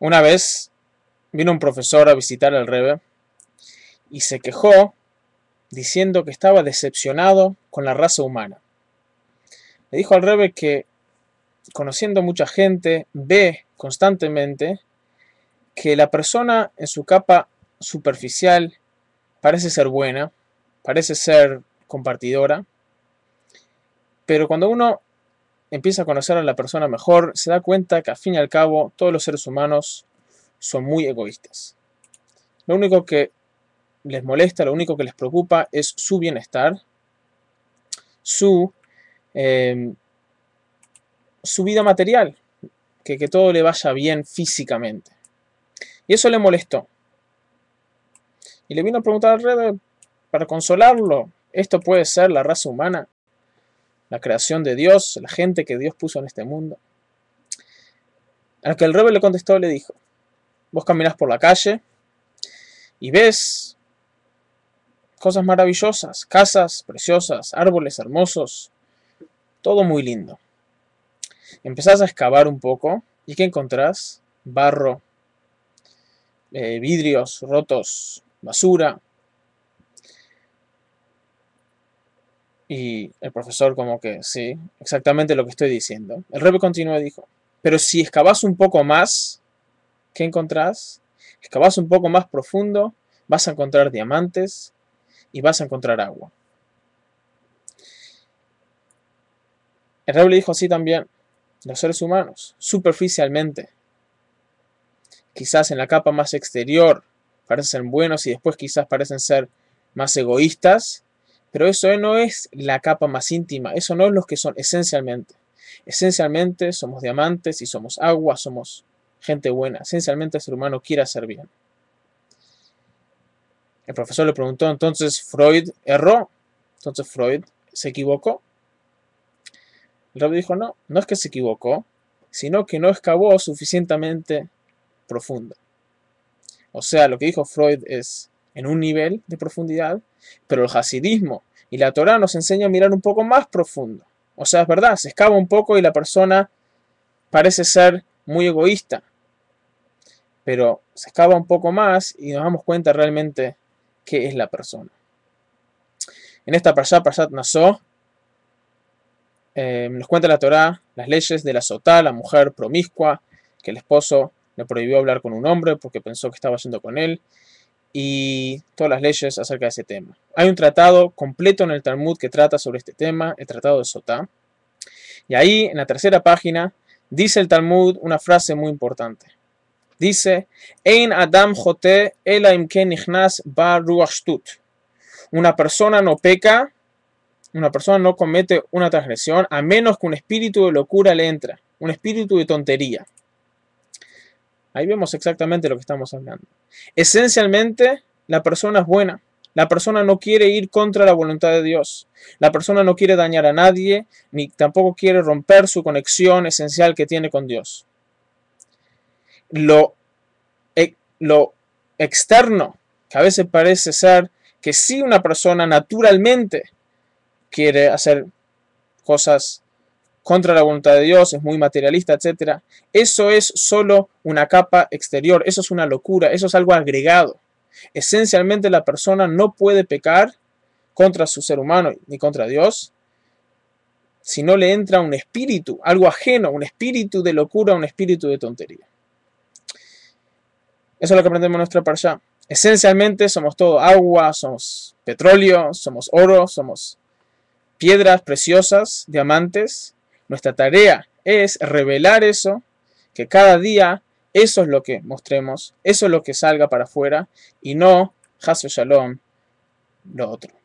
Una vez vino un profesor a visitar al Rebe y se quejó diciendo que estaba decepcionado con la raza humana. Le dijo al Rebe que, conociendo mucha gente, ve constantemente que la persona en su capa superficial parece ser buena, parece ser compartidora, pero cuando uno empieza a conocer a la persona mejor, se da cuenta que al fin y al cabo todos los seres humanos son muy egoístas. Lo único que les molesta, lo único que les preocupa es su bienestar, su, em, su vida material, que, que todo le vaya bien físicamente. Y eso le molestó. Y le vino a preguntar al rey para consolarlo, ¿esto puede ser la raza humana? la creación de Dios, la gente que Dios puso en este mundo. Al que el rebe le contestó le dijo, vos caminas por la calle y ves cosas maravillosas, casas preciosas, árboles hermosos, todo muy lindo. Empezás a excavar un poco y ¿qué encontrás? Barro, eh, vidrios rotos, basura, Y el profesor como que, sí, exactamente lo que estoy diciendo. El rebe continuó y dijo, pero si excavas un poco más, ¿qué encontrás? Excavas un poco más profundo, vas a encontrar diamantes y vas a encontrar agua. El rebe le dijo así también, los seres humanos, superficialmente, quizás en la capa más exterior parecen buenos y después quizás parecen ser más egoístas, pero eso no es la capa más íntima, eso no es lo que son esencialmente. Esencialmente somos diamantes y somos agua, somos gente buena. Esencialmente el ser humano quiere hacer bien. El profesor le preguntó, entonces Freud erró, entonces Freud se equivocó. El dijo, no, no es que se equivocó, sino que no excavó suficientemente profundo. O sea, lo que dijo Freud es, en un nivel de profundidad, pero el hasidismo y la Torah nos enseña a mirar un poco más profundo. O sea, es verdad, se excava un poco y la persona parece ser muy egoísta, pero se excava un poco más y nos damos cuenta realmente qué es la persona. En esta parashat, Parshat Nasó, em, nos cuenta la Torá las leyes de la sotá, la mujer promiscua, que el esposo le prohibió hablar con un hombre porque pensó que estaba yendo con él, y todas las leyes acerca de ese tema. Hay un tratado completo en el Talmud que trata sobre este tema, el tratado de Sotá. Y ahí, en la tercera página, dice el Talmud una frase muy importante. Dice, Ein Adam Una persona no peca, una persona no comete una transgresión, a menos que un espíritu de locura le entra, un espíritu de tontería. Ahí vemos exactamente lo que estamos hablando. Esencialmente, la persona es buena. La persona no quiere ir contra la voluntad de Dios. La persona no quiere dañar a nadie, ni tampoco quiere romper su conexión esencial que tiene con Dios. Lo, eh, externo, que a veces parece ser que si sí una persona naturalmente quiere hacer cosas contra la voluntad de Dios, es muy materialista, etc. Eso es solo una capa exterior, eso es una locura, eso es algo agregado. Esencialmente la persona no puede pecar contra su ser humano ni contra Dios si no le entra un espíritu, algo ajeno, un espíritu de locura, un espíritu de tontería. Eso es lo que aprendemos en nuestra parsha. Esencialmente somos todo agua, somos petróleo, somos oro, somos piedras preciosas, diamantes, nuestra tarea es revelar eso, que cada día eso es lo que mostremos, eso es lo que salga para afuera y no, Hasu Shalom, lo otro.